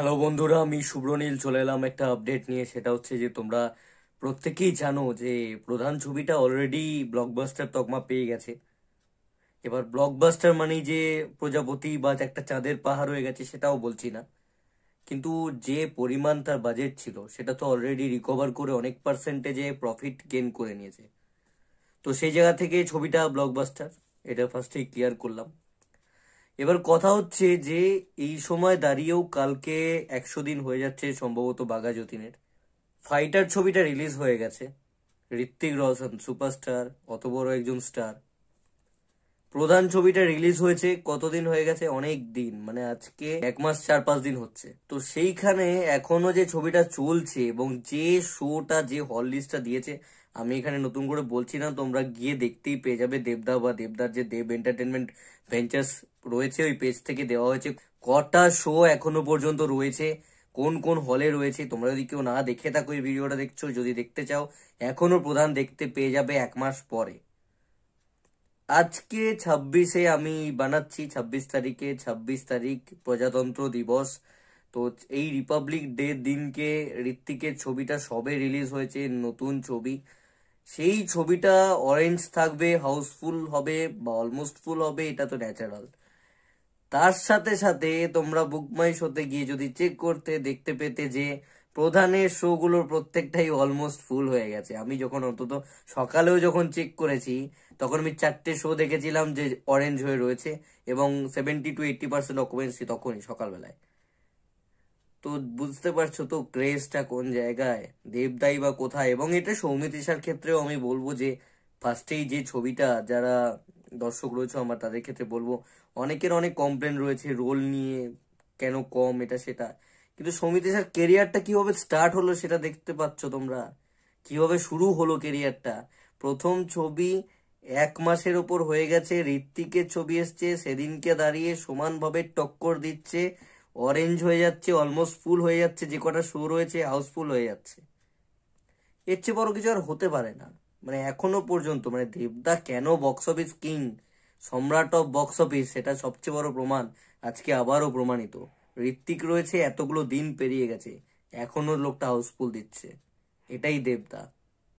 hello বন্ধুরা আমি শুভ্রনীল চলে এলাম একটা আপডেট নিয়ে সেটা হচ্ছে যে তোমরা প্রত্যেকেই জানো যে প্রধান ছবিটা অলরেডি ব্লকবাস্টার তকমা পেয়ে গেছে এবার ব্লকবাস্টার মানে যে প্রজাপতি বা একটা চাঁদের পাহাড় হয়ে গেছে সেটাও বলছি না কিন্তু যে পরিমাণ তার বাজেট ছিল সেটা তো অলরেডি রিকভার করে অনেক পার্সেন্টেজে প্রফিট গেন করে নিয়েছে তো সেই জায়গা থেকে ছবিটা ব্লকবাস্টার এটা ফার্স্টেই ক্লিয়ার করলাম এবার কথা হচ্ছে যে এই সময় দাঁড়িয়েও কালকে একশো দিন হয়ে যাচ্ছে সম্ভবত বাঘা যতীনের ফাইটার ছবিটা রিলিজ হয়ে গেছে ঋত্বিক রোশন সুপারস্টার অত বড় একজন স্টার প্রধান ছবিটা রিলিজ হয়েছে কতদিন হয়ে গেছে অনেক দিন মানে আজকে এক মাস চার পাঁচ দিন হচ্ছে তো সেইখানে এখনো যে ছবিটা চলছে এবং যে শোটা যে হল লিস্টটা দিয়েছে আমি এখানে নতুন করে বলছি না তোমরা গিয়ে দেখতেই পেয়ে যাবে দেবদা বা দেবদার যে দেব এন্টারটেনমেন্ট ভেঞ্চার্স রয়েছে ওই পেজ থেকে দেওয়া হয়েছে কটা শো এখনো পর্যন্ত রয়েছে কোন কোন হলে রয়েছে তোমরা যদি কেউ না দেখে থাকো এই ভিডিওটা দেখছো যদি দেখতে চাও এখনো প্রধান দেখতে পেয়ে যাবে এক মাস পরে আজকে ছাব্বিশে আমি বানাচ্ছি ছাব্বিশ তারিখে ছাব্বিশ তারিখ প্রজাতন্ত্র দিবস তো এই রিপাবলিক ডে দিনকে ঋত্বিকের ছবিটা সবে রিলিজ হয়েছে নতুন ছবি সেই ছবিটা অরেঞ্জ থাকবে হাউসফুল হবে বা অলমোস্ট ফুল হবে এটা তো ন্যাচারাল তার সাথে সাথে তোমরা বুকমাই শোতে গিয়ে যদি চেক করতে দেখতে পেতে যে প্রধানের শোগুলোর প্রত্যেকটাই অলমোস্ট ফুল হয়ে গেছে আমি যখন অন্তত সকালেও যখন চেক করেছি তখন আমি চারটে শো দেখেছিলাম যে অরেঞ্জ হয়ে রয়েছে এবং seventy two eighty percent occupancy তখনই সকালবেলায় তো বুঝতে পারছো তো ক্রেজটা কোন জায়গায় দেবদাই বা কোথায় এবং এটা সৌমিতিশার ক্ষেত্রেও আমি বলবো যে ফার্স্টেই যে ছবিটা যারা দর্শক রয়েছে আমার তাদের ক্ষেত্রে বলবো অনেকের অনেক কমপ্লেন রয়েছে রোল নিয়ে কেন কম এটা সেটা কিন্তু সৌমিতিশার কেরিয়ারটা কিভাবে স্টার্ট হলো সেটা দেখতে পাচ্ছ তোমরা কিভাবে শুরু হলো কেরিয়ারটা প্রথম ছবি এক মাসের ওপর হয়ে গেছে ঋত্বিকের ছবি এসছে সেদিনকে দাঁড়িয়ে সমানভাবে টক্কর দিচ্ছে অরেঞ্জ হয়ে যাচ্ছে অলমোস্ট ফুল হয়ে যাচ্ছে যে কটা শো রয়েছে হাউসফুল হয়ে যাচ্ছে এর চেয়ে বড় কিছু আর হতে পারে না মানে এখনো পর্যন্ত মানে দেবদা কেন বক্স অফিস কিং সম্রাট অফ বক্স অফিস সেটা সবচেয়ে বড় প্রমাণ আজকে আবারও প্রমাণিত ঋত্বিক রয়েছে এতগুলো দিন পেরিয়ে গেছে এখনো লোকটা হাউসফুল দিচ্ছে এটাই দেবদা